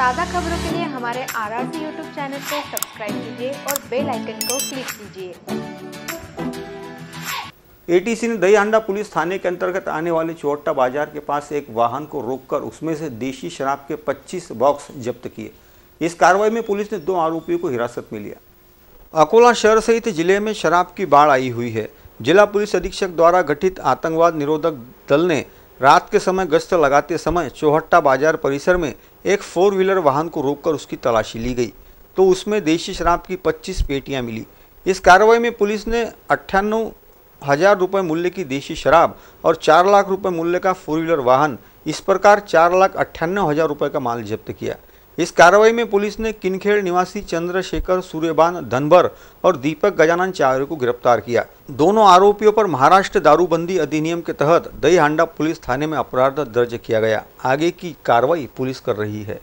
ताज़ा खबरों के लिए हमारे R R C YouTube channel को सब्सक्राइब कीजिए और बेल आइकन को क्लिक कीजिए एटीसी ने दहीहांडा पुलिस थाने के अंतर्गत आने वाले चौट्टा बाजार के पास एक वाहन को रोककर उसमें से देशी शराब के 25 बॉक्स जब्त किए इस कार्रवाई में पुलिस ने दो आरोपियों को हिरासत में लिया अकोला शहर सहित जिले में शराब की बाढ़ आई हुई है जिला पुलिस अधीक्षक द्वारा गठित आतंकवाद निरोधक दल ने रात के समय गश्त लगाते समय चौहट्टा बाजार परिसर में एक फोर व्हीलर वाहन को रोककर उसकी तलाशी ली गई तो उसमें देशी शराब की 25 पेटियां मिली इस कार्रवाई में पुलिस ने अट्ठानवे हजार रुपये मूल्य की देशी शराब और चार लाख रुपये मूल्य का फोर व्हीलर वाहन इस प्रकार चार लाख अट्ठानवे हजार रुपये का माल जब्त किया इस कार्रवाई में पुलिस ने किनखेड़ निवासी चंद्रशेखर सूर्यबान धनबर और दीपक गजानन चार्य को गिरफ्तार किया दोनों आरोपियों पर महाराष्ट्र दारूबंदी अधिनियम के तहत दही पुलिस थाने में अपराध दर्ज किया गया आगे की कार्रवाई पुलिस कर रही है